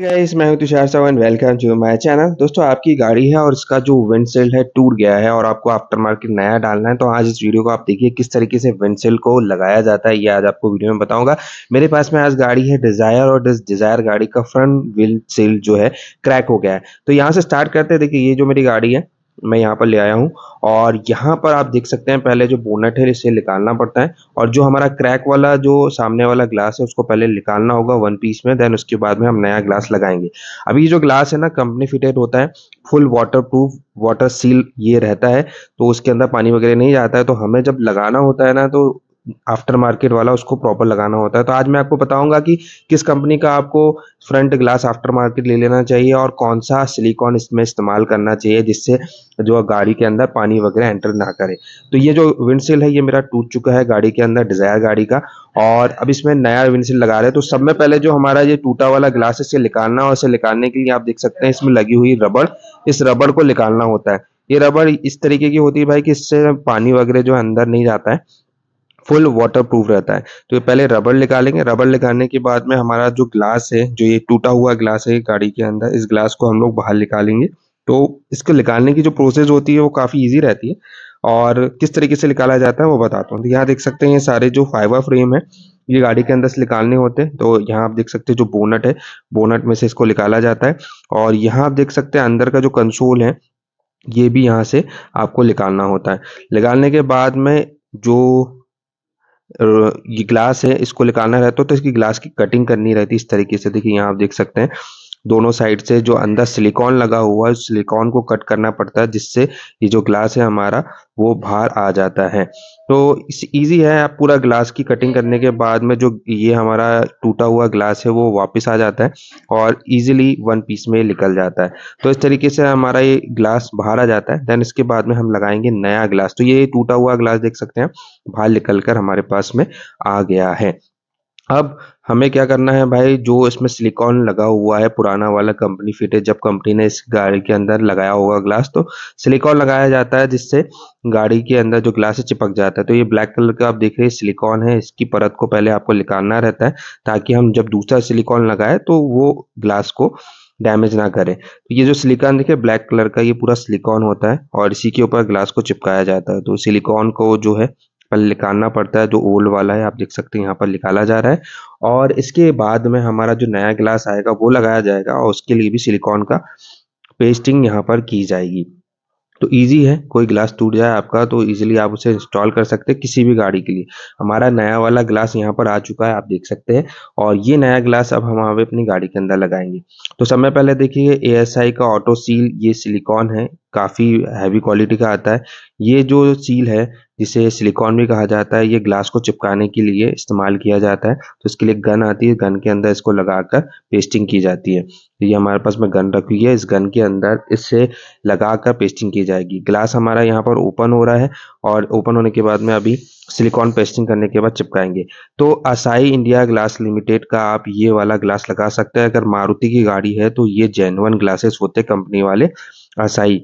guys मैं हूं Tushar Sawan welcome to my channel दोस्तों आपकी गाड़ी है और इसका जो विंडसेल है टूट गया है और आपको आफ्टर मार्केट नया डालना है तो आज इस वीडियो को आप देखिए किस तरीके से विंडसेल को लगाया जाता है ये आज आपको वीडियो में बताऊंगा मेरे पास में आज गाड़ी है डिजायर और डिजायर गाड़ी का फ्रंट व्हील सेल जो है क्रैक हो गया है तो यहाँ से स्टार्ट करते हैं देखिए ये जो मेरी गाड़ी है मैं यहाँ पर ले आया हूँ और यहाँ पर आप देख सकते हैं पहले जो बोनट है इसे निकालना पड़ता है और जो हमारा क्रैक वाला जो सामने वाला ग्लास है उसको पहले निकालना होगा वन पीस में देन उसके बाद में हम नया ग्लास लगाएंगे अभी जो ग्लास है ना कंपनी फिटेड होता है full waterproof water seal ये रहता है तो उसके अंदर पानी वगैरह नहीं जाता है तो हमें जब लगाना होता है ना तो आफ्टर मार्केट वाला उसको प्रॉपर लगाना होता है तो आज मैं आपको बताऊंगा कि किस कंपनी का आपको फ्रंट ग्लास आफ्टर मार्केट ले लेना चाहिए और कौन सा सिलिकॉन इसमें इस्तेमाल करना चाहिए जिससे जो गाड़ी के अंदर पानी वगैरह एंटर ना करे तो ये जो विंडसिल है ये मेरा टूट चुका है गाड़ी के अंदर डिजायर गाड़ी का और अब इसमें नया विंडसिल लगा रहे तो सब में पहले जो हमारा ये टूटा वाला ग्लास है इसे निकालना और इसे निकालने के लिए आप देख सकते हैं इसमें लगी हुई रबड़ इस रबड़ को निकालना होता है ये रबड़ इस तरीके की होती है भाई कि इससे पानी वगैरह जो अंदर नहीं जाता है फुल वाटरप्रूफ रहता है तो ये पहले रबड़ निकालेंगे रबड़ निकालने के बाद में हमारा जो ग्लास है जो ये टूटा हुआ ग्लास है गाड़ी के अंदर इस ग्लास को हम लोग बाहर निकालेंगे तो इसको निकालने की जो प्रोसेस होती है वो काफ़ी ईजी रहती है और किस तरीके से निकाला जाता है वो बताता हूँ तो यहाँ देख सकते हैं ये सारे जो फाइबर फ्रेम है ये गाड़ी के अंदर से निकालने होते हैं तो यहाँ आप देख सकते हैं जो बोनट है बोनट में से इसको निकाला जाता है और यहाँ आप देख सकते हैं अंदर का जो कंसोल है ये भी यहाँ से आपको निकालना होता है निकालने के बाद में जो ये ग्लास है इसको निकालना रहता है तो इसकी ग्लास की कटिंग करनी रहती है इस तरीके से देखिए यहाँ आप देख सकते हैं दोनों साइड से जो अंदर सिलिकॉन लगा हुआ है उस सिलिकॉन को कट करना पड़ता है जिससे ये जो ग्लास है हमारा वो बाहर आ जाता है तो इजी है आप पूरा ग्लास की कटिंग करने के बाद में जो ये हमारा टूटा हुआ ग्लास है वो वापस आ जाता है और इजीली वन पीस में निकल जाता है तो इस तरीके से हमारा ये ग्लास बाहर आ जाता है देन इसके बाद में हम लगाएंगे नया ग्लास तो ये टूटा हुआ ग्लास देख सकते हैं बाहर निकल कर हमारे पास में आ गया है अब हमें क्या करना है भाई जो इसमें सिलिकॉन लगा हुआ है पुराना वाला कंपनी फिट है जब कंपनी ने इस गाड़ी के अंदर लगाया होगा ग्लास तो सिलिकॉन लगाया जाता है जिससे गाड़ी के अंदर जो ग्लास है चिपक जाता है तो ये ब्लैक कलर का आप देख रहे हैं सिलिकॉन है इसकी परत को पहले आपको निकालना रहता है ताकि हम जब दूसरा सिलिकॉन लगाए तो वो ग्लास को डैमेज ना करें तो ये जो सिलिकॉन देखिए ब्लैक कलर का ये पूरा सिलिकॉन होता है और इसी के ऊपर ग्लास को चिपकाया जाता है तो सिलिकॉन को जो है पर निकालना पड़ता है जो ओल्ड वाला है आप देख सकते हैं यहाँ पर निकाला जा रहा है और इसके बाद में हमारा जो नया ग्लास आएगा वो लगाया जाएगा और उसके लिए भी सिलिकॉन का पेस्टिंग यहाँ पर की जाएगी तो इजी है कोई ग्लास टूट जाए आपका तो इजीली आप उसे इंस्टॉल कर सकते हैं किसी भी गाड़ी के लिए हमारा नया वाला ग्लास यहाँ पर आ चुका है आप देख सकते हैं और ये नया ग्लास अब हम हमें अपनी गाड़ी के अंदर लगाएंगे तो समय पहले देखिए ए का ऑटो सील ये सिलिकॉन है काफी हैवी क्वालिटी का आता है ये जो सील है जिसे सिलिकॉन भी कहा जाता है ये ग्लास को चिपकाने के लिए इस्तेमाल किया जाता है तो इसके लिए गन आती है गन के अंदर इसको लगाकर पेस्टिंग की जाती है तो ये हमारे पास में गन रखी हुई है इस गन के अंदर इससे लगाकर पेस्टिंग की जाएगी ग्लास हमारा यहाँ पर ओपन हो रहा है और ओपन होने के बाद में अभी सिलिकॉन पेस्टिंग करने के बाद चिपकाएंगे तो असाई इंडिया ग्लास लिमिटेड का आप ये वाला ग्लास लगा सकते हैं अगर मारुति की गाड़ी है तो ये जेनवन ग्लासेस होते कंपनी वाले असाई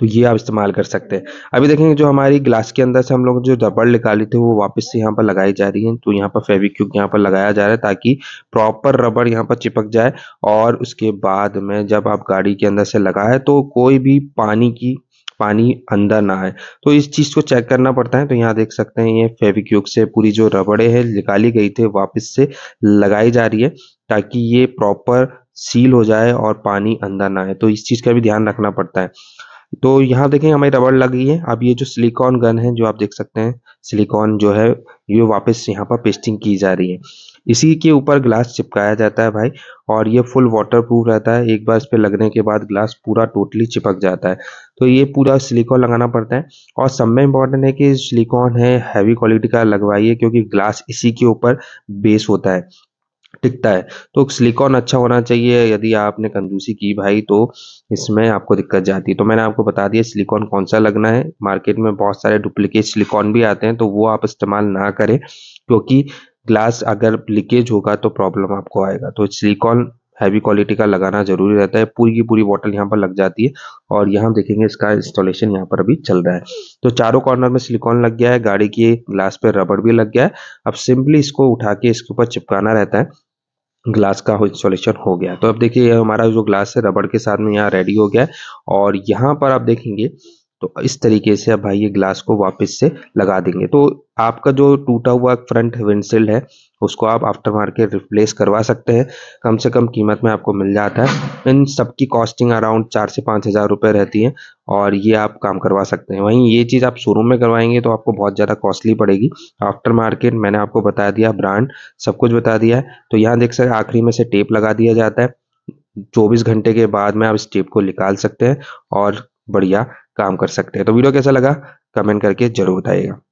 तो ये आप इस्तेमाल कर सकते हैं अभी देखेंगे जो हमारी ग्लास के अंदर से हम लोग जो रबड़ निकाली थी वो वापस से यहाँ पर लगाई जा रही है तो यहाँ पर फेविक्यूक यहाँ पर लगाया जा रहा है ताकि प्रॉपर रबड़ यहाँ पर चिपक जाए और उसके बाद में जब आप गाड़ी के अंदर से लगाए तो कोई भी पानी की पानी अंदर ना आए तो इस चीज़ को चेक करना पड़ता है तो यहाँ देख सकते हैं ये फेविक्यूक से पूरी जो रबड़े है निकाली गई थी वापस से लगाई जा रही है ताकि ये प्रॉपर सील हो जाए और पानी अंदर ना आए तो इस चीज़ का भी ध्यान रखना पड़ता है तो यहाँ देखें हमारी रबड़ लगी है अब ये जो सिलिकॉन गन है जो आप देख सकते हैं सिलिकॉन जो है ये वापस यहाँ पर पेस्टिंग की जा रही है इसी के ऊपर ग्लास चिपकाया जाता है भाई और ये फुल वाटर प्रूफ रहता है एक बार इस पर लगने के बाद ग्लास पूरा टोटली चिपक जाता है तो ये पूरा सिलिकॉन लगाना पड़ता है और सब में इम्पॉर्टेंट है कि सिलिकॉन है हैवी क्वालिटी का लगवाइए क्योंकि ग्लास इसी के ऊपर बेस होता है टिकता है तो सिलिकॉन अच्छा होना चाहिए यदि आपने कंजूसी की भाई तो इसमें आपको दिक्कत जाती है तो मैंने आपको बता दिया सिलिकॉन कौन सा लगना है मार्केट में बहुत सारे डुप्लीकेट सिलिकॉन भी आते हैं तो वो आप इस्तेमाल ना करें क्योंकि ग्लास अगर लीकेज होगा तो प्रॉब्लम आपको आएगा तो सिलिकॉन हैवी क्वालिटी का लगाना जरूरी रहता है पूरी की पूरी बॉटल यहाँ पर लग जाती है और यहाँ देखेंगे इसका इंस्टॉलेशन यहाँ पर अभी चल रहा है तो चारों कॉर्नर में सिलिकॉन लग गया है गाड़ी की ग्लास पे रबड़ भी लग गया है अब सिंपली इसको उठा के इसके ऊपर चिपकाना रहता है ग्लास का इंस्टॉलेशन हो गया तो अब देखिए हमारा जो ग्लास है रबड़ के साथ में यहाँ रेडी हो गया और यहाँ पर आप देखेंगे तो इस तरीके से अब भाई ये ग्लास को वापस से लगा देंगे तो आपका जो टूटा हुआ फ्रंट विंडशील्ड है उसको आप आफ्टर मार्केट रिप्लेस करवा सकते हैं कम से कम कीमत में आपको मिल जाता है इन सब की कॉस्टिंग अराउंड चार से पाँच हज़ार रुपये रहती है और ये आप काम करवा सकते हैं वहीं ये चीज़ आप शोरूम में करवाएंगे तो आपको बहुत ज़्यादा कॉस्टली पड़ेगी आफ्टर मार्केट मैंने आपको बता दिया ब्रांड सब कुछ बता दिया है तो यहाँ देख सकते आखिरी में से टेप लगा दिया जाता है चौबीस घंटे के बाद में आप इस टेप को निकाल सकते हैं और बढ़िया काम कर सकते हैं तो वीडियो कैसा लगा कमेंट करके जरूर बताइएगा